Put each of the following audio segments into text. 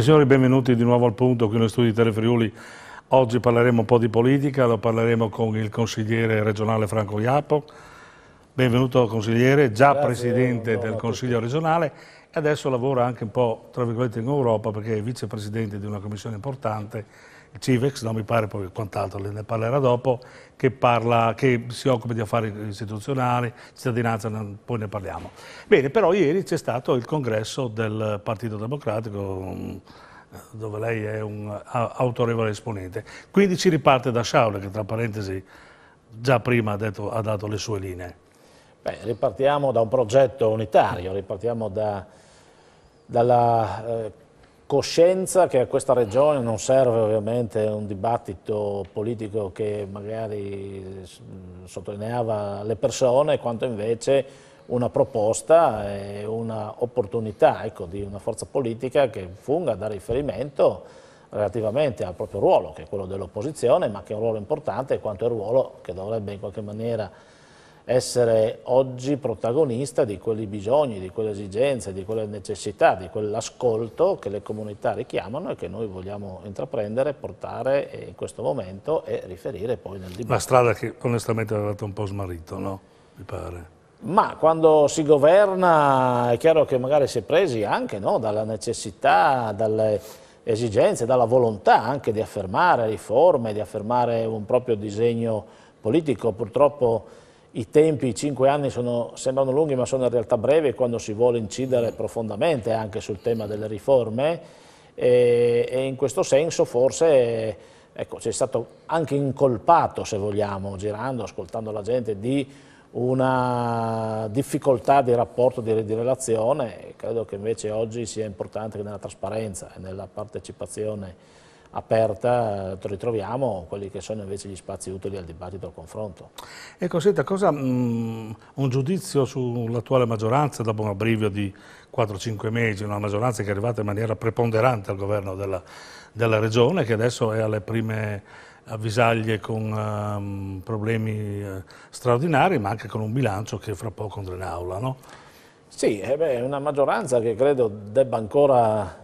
Signore signori, benvenuti di nuovo al punto qui nello studio di Telefriuli. Oggi parleremo un po' di politica, lo parleremo con il consigliere regionale Franco Iapo. Benvenuto consigliere, già Grazie, presidente del Consiglio regionale adesso lavora anche un po' tra virgolette in Europa perché è vicepresidente di una commissione importante, il CIVEX, non mi pare poi quant'altro, ne parlerà dopo, che, parla, che, si occupa di affari istituzionali, cittadinanza, poi ne parliamo. Bene, però ieri c'è stato il congresso del Partito Democratico dove lei è un autorevole esponente. Quindi ci riparte da Sciaule che tra parentesi già prima ha, detto, ha dato le sue linee. Beh, ripartiamo da un progetto unitario, ripartiamo da dalla eh, coscienza che a questa regione non serve ovviamente un dibattito politico che magari sottolineava le persone, quanto invece una proposta e un'opportunità ecco, di una forza politica che funga da riferimento relativamente al proprio ruolo, che è quello dell'opposizione, ma che è un ruolo importante quanto è il ruolo che dovrebbe in qualche maniera essere oggi protagonista di quei bisogni, di quelle esigenze, di quelle necessità, di quell'ascolto che le comunità richiamano e che noi vogliamo intraprendere, portare in questo momento e riferire poi nel dibattito. La strada che onestamente avevate un po' smarrito, no? Mi pare. Ma quando si governa è chiaro che magari si è presi anche no? dalla necessità, dalle esigenze, dalla volontà anche di affermare riforme, di affermare un proprio disegno politico. Purtroppo i tempi, i cinque anni sono, sembrano lunghi ma sono in realtà brevi quando si vuole incidere profondamente anche sul tema delle riforme e, e in questo senso forse ecco, c'è stato anche incolpato se vogliamo, girando, ascoltando la gente, di una difficoltà di rapporto, di, di relazione, credo che invece oggi sia importante che nella trasparenza e nella partecipazione aperta eh, ritroviamo quelli che sono invece gli spazi utili al dibattito e al confronto. Ecco, senta, cosa, mh, mm, un giudizio sull'attuale maggioranza dopo un abbrivio di 4-5 mesi, una maggioranza che è arrivata in maniera preponderante al governo della, della regione, che adesso è alle prime avvisaglie con um, problemi eh, straordinari, ma anche con un bilancio che fra poco andrà in aula. No? Sì, eh è una maggioranza che credo debba ancora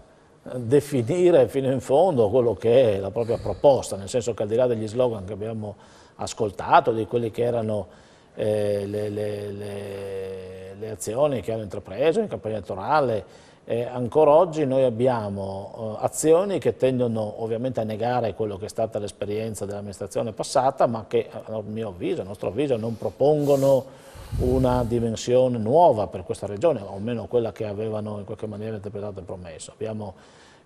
definire fino in fondo quello che è la propria proposta, nel senso che al di là degli slogan che abbiamo ascoltato, di quelle che erano eh, le, le, le, le, azioni che hanno intrapreso in campagna elettorale, eh, ancora oggi noi abbiamo eh, azioni che tendono ovviamente a negare quello che è stata l'esperienza dell'amministrazione passata, ma che a mio avviso, a nostro avviso, non propongono una dimensione nuova per questa regione, o almeno quella che avevano in qualche maniera interpretato e promesso. Abbiamo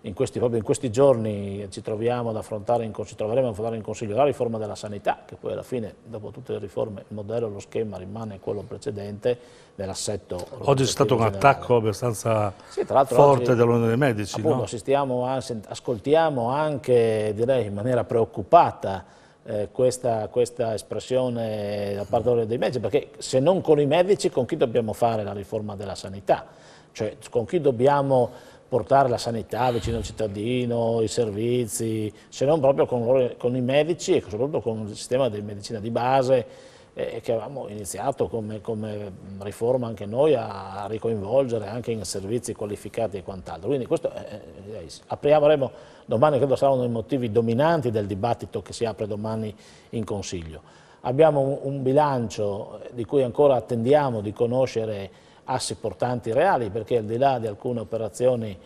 in questi, proprio in questi giorni ci troviamo ad affrontare, in, ci troveremo ad affrontare in Consiglio la riforma della sanità, che poi alla fine, dopo tutte le riforme, il modello, lo schema rimane quello precedente dell'assetto. Oggi c'è stato generale. un attacco abbastanza sì, forte dell'Unione dei Medici. Appunto, no? ascoltiamo anche direi, in maniera preoccupata eh, questa, questa, espressione da parte dei medici, perché se non con i medici con chi dobbiamo fare la riforma della sanità? Cioè con chi dobbiamo portare la sanità vicino al cittadino, i servizi, se non proprio con, loro, con i medici e soprattutto con il sistema di medicina di base e che avevamo iniziato come, come riforma anche noi a ricoinvolgere anche in servizi qualificati e quant'altro. Quindi questo eh, apriamo, domani credo saranno i motivi dominanti del dibattito che si apre domani in Consiglio. Abbiamo un, un bilancio di cui ancora attendiamo di conoscere assi portanti reali perché al di là di alcune operazioni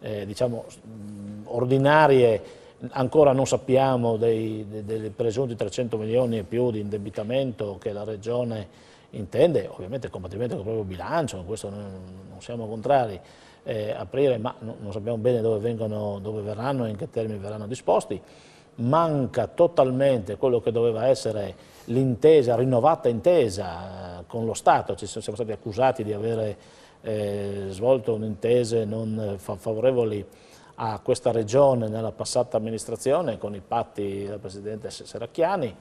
eh, diciamo, ordinarie ancora non sappiamo dei, dei, dei presunti 300 milioni e più di indebitamento che la Regione intende, ovviamente compatibilmente con il proprio bilancio, questo non, non siamo contrari, eh, aprire, ma non sappiamo bene dove, vengono, dove verranno e in che termini verranno disposti. Manca totalmente quello che doveva essere l'intesa, rinnovata intesa eh, con lo Stato, ci siamo stati accusati di avere eh, svolto un'intesa non favorevoli a questa regione nella passata amministrazione con i patti del Presidente Seracchiani,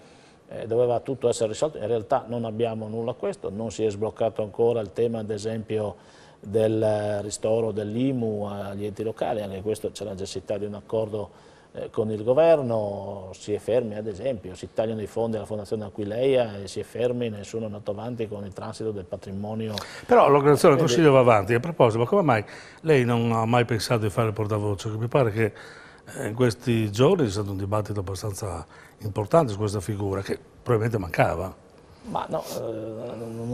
eh, doveva tutto essere risolto, in realtà non abbiamo nulla a questo, non si è sbloccato ancora il tema ad esempio del ristoro dell'IMU agli enti locali, anche questo c'è la necessità di un accordo eh, con il governo si è fermi ad esempio, si tagliano i fondi alla Fondazione Aquileia e si è fermi, nessuno è andato avanti con il transito del patrimonio. Però l'organizzazione del eh, Consiglio va avanti, a proposito, ma come mai lei non ha mai pensato di fare il portavoce? Mi pare che eh, in questi giorni c'è stato un dibattito abbastanza importante su questa figura che probabilmente mancava. Ma no,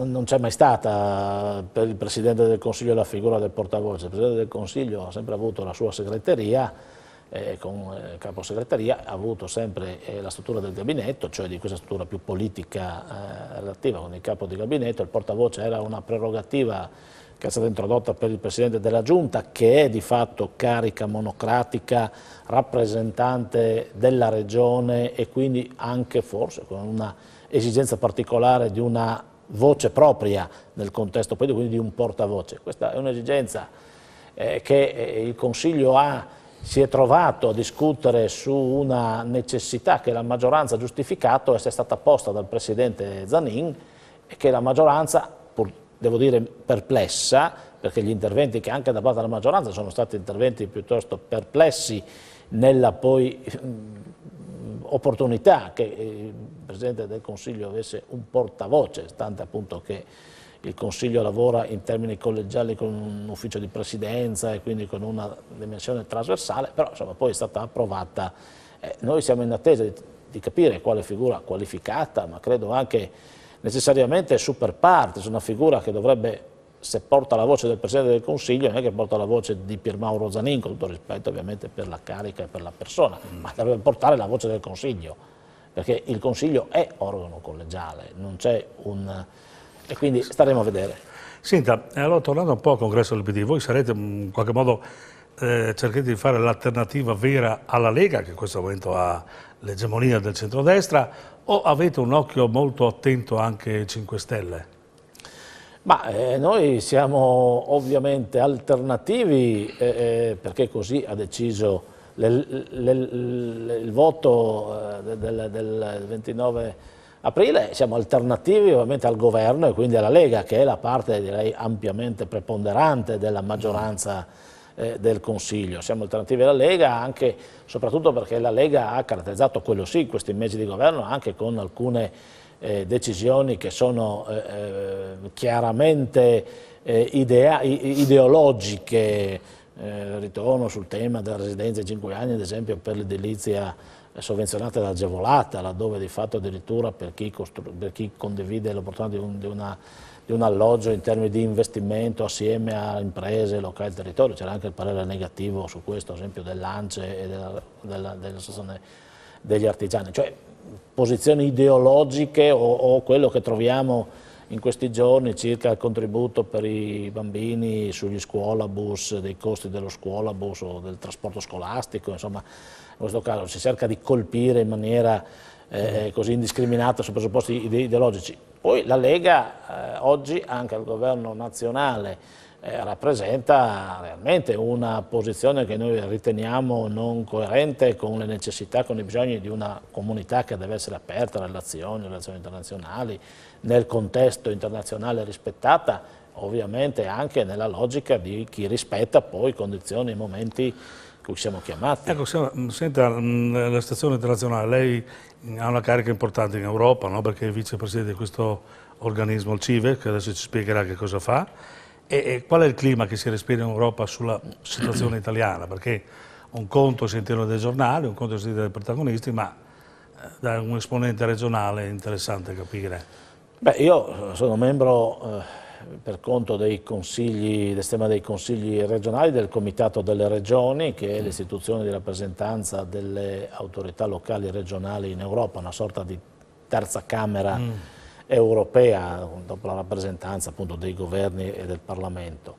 non c'è mai stata per il Presidente del Consiglio la figura del portavoce. Il Presidente del Consiglio ha sempre avuto la sua segreteria eh, con caposegreteria, ha avuto sempre eh, la struttura del gabinetto, cioè di questa struttura più politica eh, relativa con il capo di gabinetto, il portavoce era una prerogativa che è stata introdotta per il Presidente della Giunta, che è di fatto carica monocratica, rappresentante della Regione e quindi anche forse con una esigenza particolare di una voce propria nel contesto politico, quindi di un portavoce. Questa è un'esigenza eh, che eh, il Consiglio ha si è trovato a discutere su una necessità che la maggioranza ha giustificato è stata posta dal presidente Zanin e che la maggioranza, pur, devo dire perplessa, perché gli interventi che anche da parte della maggioranza sono stati interventi piuttosto perplessi nella poi opportunità che il Presidente del Consiglio avesse un portavoce, stante appunto che il Consiglio lavora in termini collegiali con un ufficio di presidenza e quindi con una dimensione trasversale, però insomma, poi è stata approvata. Eh, noi siamo in attesa di, di, capire quale figura qualificata, ma credo anche necessariamente super partes, una figura che dovrebbe, se porta la voce del Presidente del Consiglio, non è che porta la voce di Pier Mauro Zanin, con tutto rispetto ovviamente per la carica e per la persona, ma dovrebbe portare la voce del Consiglio, perché il Consiglio è organo collegiale, non c'è un e quindi staremo a vedere. Senta, allora tornando un po' al congresso del PD, voi sarete mm, in qualche modo eh, cercate di fare l'alternativa vera alla Lega, che in questo momento ha l'egemonia del centrodestra, o avete un occhio molto attento anche ai 5 Stelle? Ma eh, noi siamo ovviamente alternativi eh, eh perché così ha deciso il voto eh, del, del 29 aprile siamo alternativi ovviamente al governo e quindi alla Lega, che è la parte direi ampiamente preponderante della maggioranza eh, del Consiglio. Siamo alternativi alla Lega anche, soprattutto perché la Lega ha caratterizzato, quello sì, questi mesi di governo anche con alcune eh, decisioni che sono eh, eh chiaramente eh, idea, ideologiche, eh, ritorno sul tema della residenza di 5 anni, ad esempio per l'edilizia sovvenzionata ed agevolata, laddove di fatto addirittura per chi, per chi condivide l'opportunità di, un, di, di, un, alloggio in termini di investimento assieme a imprese, locali, territorio, c'era anche il parere negativo su questo, ad esempio dell'ANCE e dell'associazione degli artigiani, cioè posizioni ideologiche o, o quello che troviamo in questi giorni circa il contributo per i bambini sugli scuolabus, dei costi dello scuolabus o del trasporto scolastico, insomma in questo caso si cerca di colpire in maniera eh, così indiscriminata su presupposti ideologici. Poi la Lega eh, oggi anche al governo nazionale eh, rappresenta realmente una posizione che noi riteniamo non coerente con le necessità, con i bisogni di una comunità che deve essere aperta, alle relazioni, relazioni internazionali, nel contesto internazionale rispettata, ovviamente anche nella logica di chi rispetta poi condizioni e momenti cui siamo chiamati. Ecco, senta, mm, la stazione internazionale, lei ha una carica importante in Europa, no? perché è vicepresidente di questo organismo, il CIVE, che adesso ci spiegherà che cosa fa, e qual è il clima che si respira in Europa sulla situazione italiana? Perché un conto sentirlo dai giornali, un conto sentire dai protagonisti, ma eh, da un esponente regionale è interessante capire. Beh, io sono membro eh, per conto dei consigli, l'estrema dei consigli regionali del Comitato delle Regioni, che è l'istituzione di rappresentanza delle autorità locali e regionali in Europa, una sorta di terza camera mm europea, dopo la rappresentanza appunto dei governi e del Parlamento.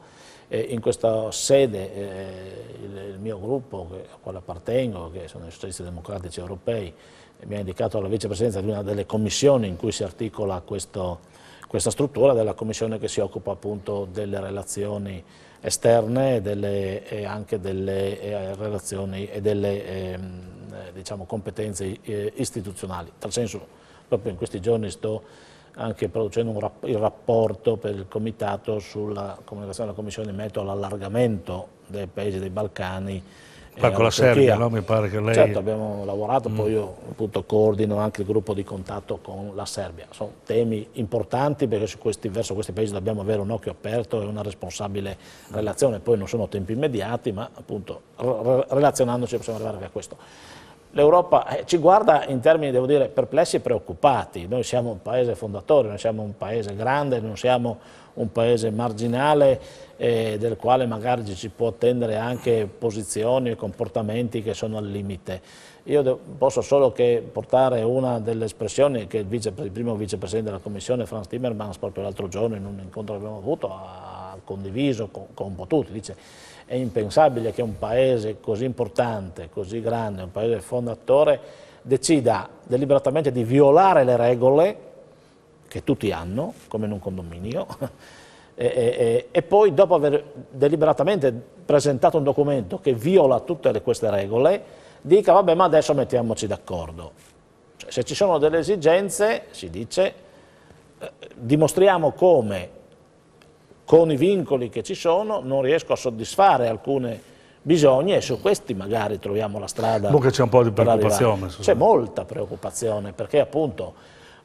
E in questa sede eh, il, il, mio gruppo, a quale appartengo, che sono i socialisti democratici europei, mi ha indicato la vicepresidenza di una delle commissioni in cui si articola questo, questa struttura, della commissione che si occupa appunto delle relazioni esterne delle, e anche delle eh, relazioni e delle eh, diciamo, competenze eh, istituzionali. Tal senso, proprio in questi giorni sto anche producendo rap il rapporto per il Comitato sulla comunicazione della Commissione in merito all'allargamento dei paesi dei Balcani. Ma con la Serbia, no? mi pare che lei... Certo, abbiamo lavorato, mm. poi io appunto coordino anche il gruppo di contatto con la Serbia. Sono temi importanti perché su questi, verso questi paesi dobbiamo avere un occhio aperto e una responsabile relazione. Poi non sono tempi immediati, ma appunto relazionandoci possiamo arrivare a questo l'Europa eh, ci guarda in termini, devo dire, perplessi e preoccupati. Noi siamo un paese fondatore, noi siamo un paese grande, non siamo un paese marginale eh, del quale magari ci si può attendere anche posizioni e comportamenti che sono al limite. Io posso solo che portare una delle espressioni che il, vice, il primo vicepresidente della Commissione, Franz Timmermans, proprio l'altro giorno in un incontro che abbiamo avuto, ha condiviso con, con tutti. Dice è impensabile che un paese così importante, così grande, un paese fondatore, decida deliberatamente di violare le regole che tutti hanno, come in un condominio, e, e, e, poi dopo aver deliberatamente presentato un documento che viola tutte le, queste regole, dica vabbè ma adesso mettiamoci d'accordo. Cioè, se ci sono delle esigenze, si dice, eh, dimostriamo come con i vincoli che ci sono non riesco a soddisfare alcune bisogni e su questi magari troviamo la strada. Comunque c'è un po' di preoccupazione. C'è molta preoccupazione perché appunto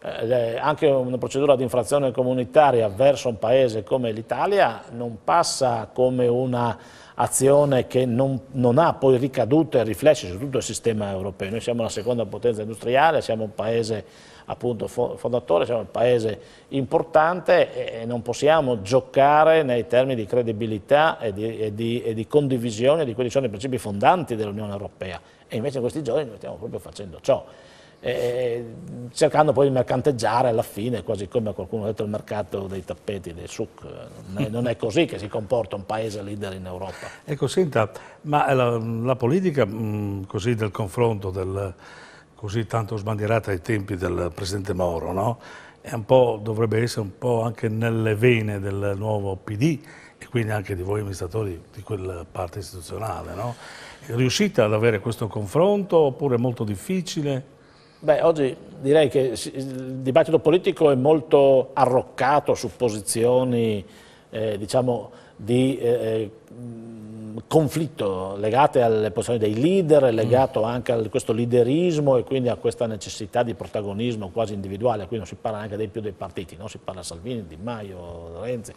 eh, anche una procedura di infrazione comunitaria verso un paese come l'Italia non passa come una azione che non, non ha poi ricadute e riflessi su tutto il sistema europeo. Noi siamo la seconda potenza industriale, siamo un paese appunto fondatore, siamo un paese importante e non possiamo giocare nei termini di credibilità e di, e di, e di condivisione di quelli che sono i principi fondanti dell'Unione Europea e invece in questi giorni noi stiamo proprio facendo ciò. E cercando poi di mercanteggiare alla fine, quasi come qualcuno ha detto il mercato dei tappeti, dei suc, non è, non è così che si comporta un paese leader in Europa. Ecco, senta, ma la, la politica mh, mm, così del confronto, del, così tanto sbandierata ai tempi del presidente Moro, no? dovrebbe essere un po' anche nelle vene del nuovo PD e quindi anche di voi amministratori di quella parte istituzionale. No? Riuscite ad avere questo confronto oppure è molto difficile? Beh, oggi direi che il dibattito politico è molto arroccato su posizioni eh, diciamo, di eh, eh, conflitto legate alle posizioni dei leader, mm. legato mm. anche a questo liderismo e quindi a questa necessità di protagonismo quasi individuale, qui non si parla neanche dei più dei partiti, no? si parla di Salvini, Di Maio, Renzi.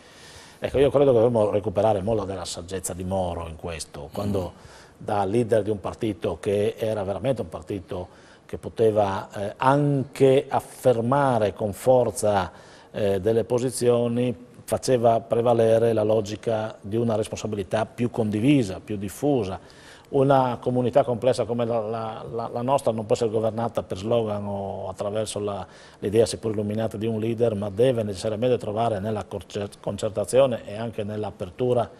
Ecco, io credo che dovremmo recuperare molto della saggezza di Moro in questo, quando mm. da leader di un partito che era veramente un partito che poteva eh, anche affermare con forza eh, delle posizioni faceva prevalere la logica di una responsabilità più condivisa, più diffusa. Una comunità complessa come la, la, la nostra non può essere governata per slogan o attraverso l'idea seppur illuminata di un leader, ma deve necessariamente trovare nella concertazione e anche nell'apertura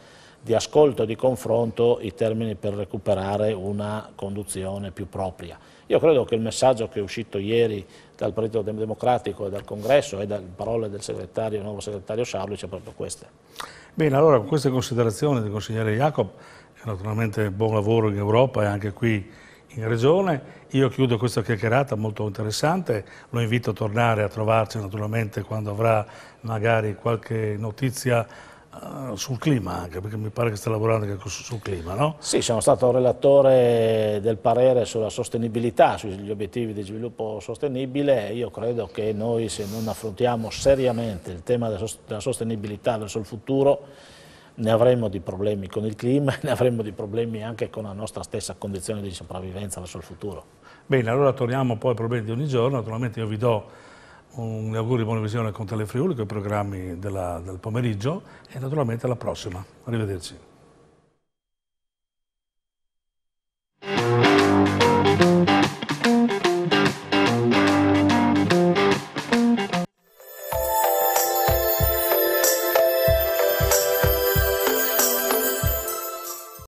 di ascolto e di confronto i termini per recuperare una conduzione più propria. Io credo che il messaggio che è uscito ieri dal Partito Democratico e dal Congresso e dalle parole del segretario, nuovo segretario Sarli sia proprio queste. Bene, allora con queste considerazioni del consigliere Jacob, naturalmente buon lavoro in Europa e anche qui in Regione. Io chiudo questa chiacchierata molto interessante, lo invito a tornare a trovarci naturalmente quando avrà magari qualche notizia Ah, sul clima anche, perché mi pare che stia lavorando anche sul, clima, no? Sì, sono stato relatore del parere sulla sostenibilità, sugli obiettivi di sviluppo sostenibile. Io credo che noi se non affrontiamo seriamente il tema della sostenibilità verso il futuro ne avremo di problemi con il clima, e ne avremo di problemi anche con la nostra stessa condizione di sopravvivenza verso il futuro. Bene, allora torniamo poi ai problemi di ogni giorno, naturalmente io vi do un augurio di buona visione con Telefriuli, con i programmi della, del pomeriggio e naturalmente alla prossima. Arrivederci.